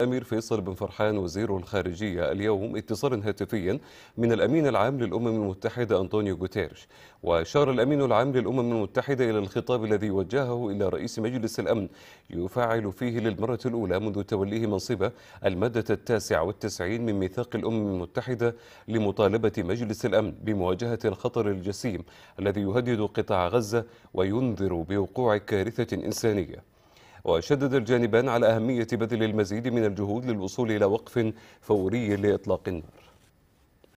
الأمير فيصل بن فرحان وزير الخارجية اليوم اتصالا هاتفيا من الأمين العام للأمم المتحدة أنطونيو جوتيرش وأشار الأمين العام للأمم المتحدة إلى الخطاب الذي وجهه إلى رئيس مجلس الأمن يفعل فيه للمرة الأولى منذ توليه منصبه المادة التاسعة والتسعين من ميثاق الأمم المتحدة لمطالبة مجلس الأمن بمواجهة الخطر الجسيم الذي يهدد قطاع غزة وينذر بوقوع كارثة إنسانية وشدد الجانبان على أهمية بذل المزيد من الجهود للوصول إلى وقف فوري لإطلاق النار